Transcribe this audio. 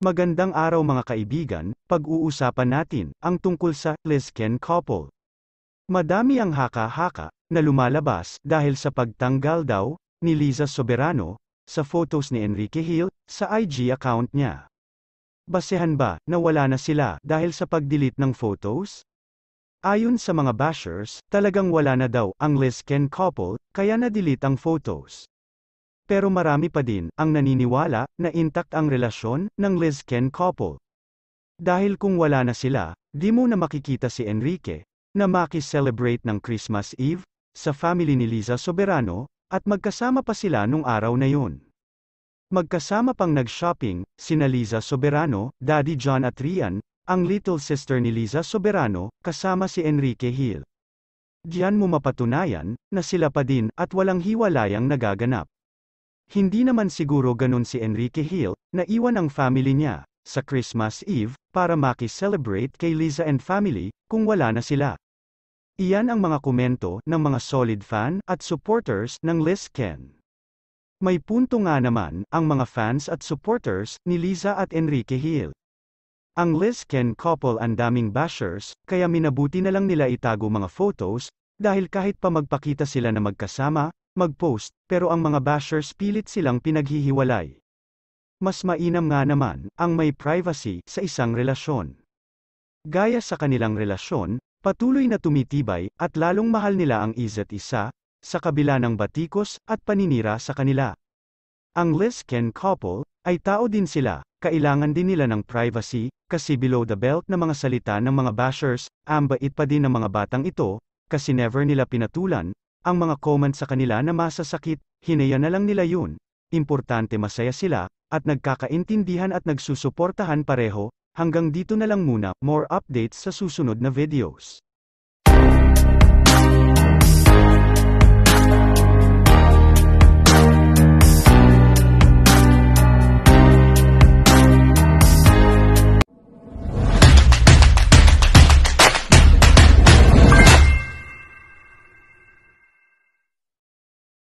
Magandang araw mga kaibigan, pag-uusapan natin ang tungkol sa Lesken couple. Madami ang haka-haka na lumalabas dahil sa pagtanggal daw ni Liza Soberano sa photos ni Enrique Hill sa IG account niya. Basehan ba na wala na sila dahil sa pag-delete ng photos? Ayon sa mga bashers, talagang wala na daw ang Lesken couple kaya na-delete ang photos pero marami pa din ang naniniwala na intact ang relasyon ng lesbian couple. Dahil kung wala na sila, di mo na makikita si Enrique na maki-celebrate ng Christmas Eve sa family ni Liza Soberano at magkasama pa sila nung araw na yun. Magkasama pang nag-shopping, sina Liza Soberano, Daddy John at Rian, ang little sister ni Liza Soberano, kasama si Enrique Hill. Diyan mo mapatunayan, na sila pa din, at walang hiwalayang nagaganap. Hindi naman siguro ganun si Enrique Hill, na iwan ang family niya, sa Christmas Eve, para maki-celebrate kay Liza and family, kung wala na sila. Iyan ang mga komento ng mga solid fan at supporters ng Liz Ken. May punto nga naman ang mga fans at supporters ni Liza at Enrique Hill. Ang Liz Ken couple ang daming bashers, kaya minabuti na lang nila itago mga photos, dahil kahit pa magpakita sila na magkasama, mag-post, pero ang mga bashers pilit silang pinaghihiwalay. Mas mainam nga naman, ang may privacy sa isang relasyon. Gaya sa kanilang relasyon, patuloy na tumitibay, at lalong mahal nila ang isa't isa, sa kabila ng batikos at paninira sa kanila. Ang lesbian couple, ay tao din sila, kailangan din nila ng privacy, kasi below the belt na mga salita ng mga bashers, ambait pa din ng mga batang ito, kasi never nila pinatulan, ang mga comment sa kanila na masasakit, hinaya na lang nila yun. Importante masaya sila, at nagkakaintindihan at nagsusuportahan pareho, hanggang dito na lang muna, more updates sa susunod na videos.